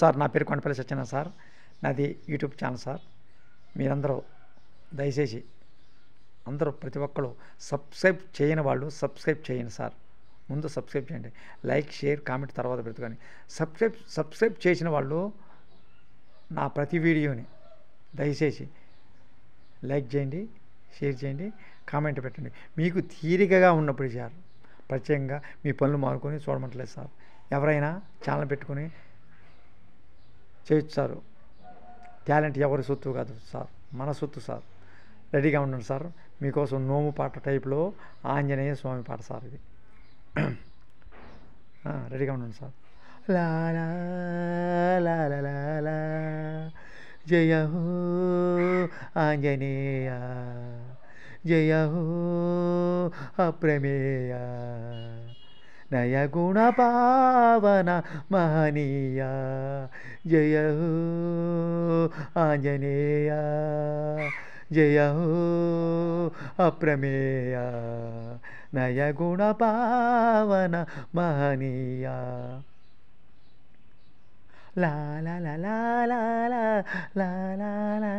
sir నా పేరు Kondapalli Satyanarayana sir నాది యూట్యూబ్ ఛానల్ సార్ మీరందరూ దయచేసి అందరూ ప్రతి ఒక్కరు సబ్స్క్రైబ్ చేయని వాళ్ళు సబ్స్క్రైబ్ చేయండి సార్ ముందు సబ్స్క్రైబ్ చేయండి లైక్ షేర్ కామెంట్ తర్వాత పెడుతుంది సబ్స్క్రైబ్ సబ్స్క్రైబ్ చేసిన వాళ్ళు నా ప్రతి వీడియోని దయచేసి లైక్ చేయండి షేర్ చేయండి కామెంట్ పెట్టండి మీకు తీరికగా ఉన్నప్పుడు సార్ ప్రత్యేకంగా మీ పనులు మారుకొని చూడమంటలేదు సార్ ఎవరైనా ఛానల్ పెట్టుకొని చేయొచ్చు సార్ టాలెంట్ ఎవరి సొత్తు కాదు సార్ మన సొత్తు సార్ రెడీగా ఉండండి సార్ మీకోసం నోము పాట టైప్లో ఆంజనేయ స్వామి పాట సార్ ఇది రెడీగా ఉండండి సార్ లా జయ ఆంజనేయ జయ అప్రమేయ नय गुण पावना महनीया जय हो आंजने जय हो अप्रमेय नय गुण पावना महनीया ला ला ला ला ला ला ला ला ला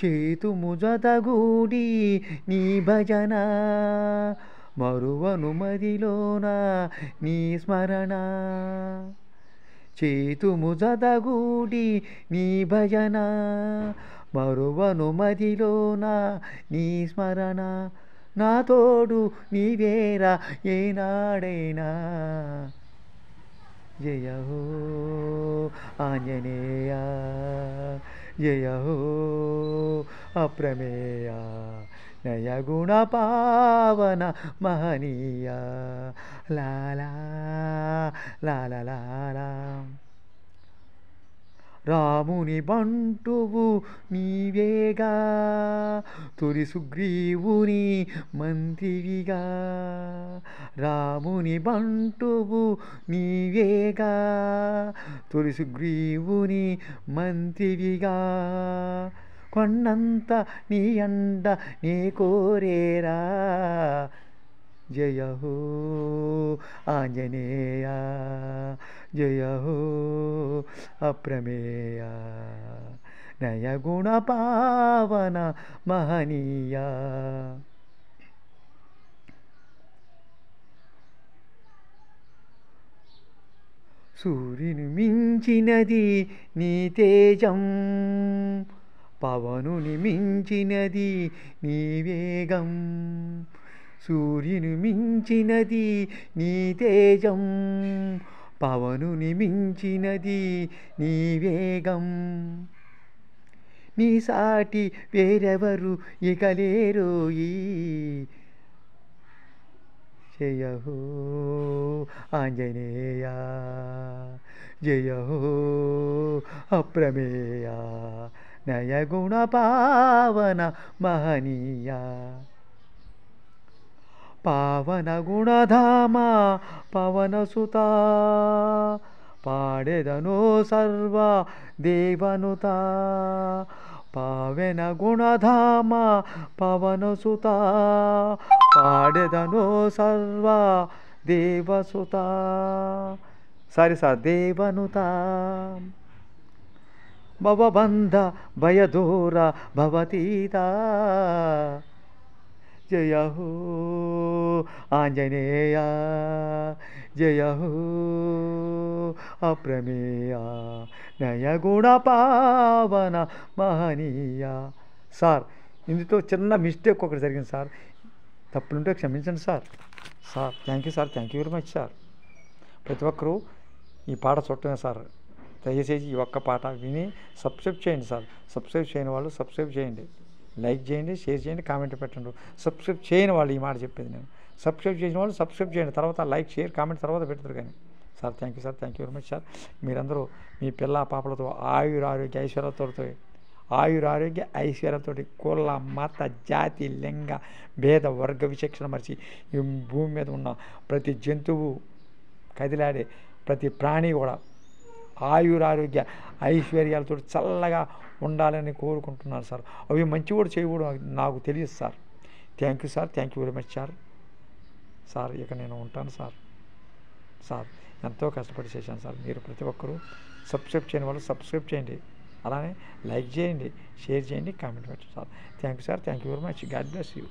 చేతుము జతగూడి నీ భజనా మరువను మదిలోన నీ స్మరణ చేతుము జదగూడి నీ భజన మరువను మదిలోన నీ స్మరణ నా తోడు నీ నీవేరా ఏనాడైనా జయ హో ఆంజనేయ జయ హో అప్రమేయ నయగుణ పావన మహనీయ లాలా లాలా రాముని బంటువు నీవేగా తొలి సుగ్రీవుని మంత్రివిగా రాముని బంటువు నీవేగా తొలి సుగ్రీవుని మంత్రివిగా కొండంత నీ అండ నీ కోరేరా జయ హో ఆంజనేయ జయ హో అప్రమేయ నయగుణ పావన మహనీయ సూర్యుని మించినది నీ తేజం పవనుని మించినది నీ వేగం సూర్యుని మించినది నీ తేజం పవనుని మించినది నీ వేగం నీ సాటి వేరెవరు ఇకలేరోయి జయహో ఆంజనేయ జయహో అప్రమేయ ನಯಗುಣ ಪಾವನ ಮಹನೀಯ ಪಾವನ ಗುಣಧಾಮ ಪವನ ಸುತ ಪಾಡೆದನು ಸರ್ವ ದೇವನುತ ಪಾವನ ಗುಣಧಾಮ ಪವನ ಸುತ ಪಾಡೆದನು ಸರ್ವ ದೇವಸುತ ಸರಿ ಸರ್ ದೇವನುತ భవబంధ భయదూర భవతీత జయ హో ఆంజనేయ జయ హో అప్రమేయ నయ గుణ పావన మహనీయ సార్ ఇందుతో చిన్న మిస్టేక్ ఒకటి జరిగింది సార్ తప్పులుంటే క్షమించండి sir sir thank you sir thank you very much sir ప్రతి ఒక్కరూ ఈ పాట చూడటమే సార్ దయచేసి ఈ ఒక్క పాట విని సబ్స్క్రైబ్ చేయండి సార్ సబ్స్క్రైబ్ చేయని వాళ్ళు సబ్స్క్రైబ్ చేయండి లైక్ చేయండి షేర్ చేయండి కామెంట్ పెట్టండి సబ్స్క్రైబ్ చేయని వాళ్ళు ఈ మాట చెప్పేది నేను సబ్స్క్రైబ్ చేసిన వాళ్ళు సబ్స్క్రైబ్ చేయండి తర్వాత లైక్ షేర్ కామెంట్ తర్వాత పెడతారు కానీ sir thank you sir thank you very much sir మీరందరూ మీ పిల్ల పాపలతో ఆయుర ఆరోగ్య ఐశ్వర్యాలతో ఆయుర ఆరోగ్య ఐశ్వర్యాలతో కుల మత జాతి లింగ భేద వర్గ విచక్షణ మరిచి ఈ భూమి మీద ఉన్న ప్రతి జంతువు కదిలాడే ప్రతి ప్రాణి కూడా ఆయురారోగ్య ఐశ్వర్యాలతో చల్లగా ఉండాలని కోరుకుంటున్నాను సార్ అవి మంచి కూడా చేయకూడదు నాకు తెలియదు sir thank you sir thank you very much sir sir ఇక నేను ఉంటాను సార్ సార్ ఎంతో కష్టపడి చేశాను సార్ మీరు ప్రతి ఒక్కరూ సబ్స్క్రైబ్ చేయని వాళ్ళు సబ్స్క్రైబ్ చేయండి అలానే లైక్ చేయండి షేర్ చేయండి కామెంట్ పెట్టండి sir thank you sir thank you very much God bless you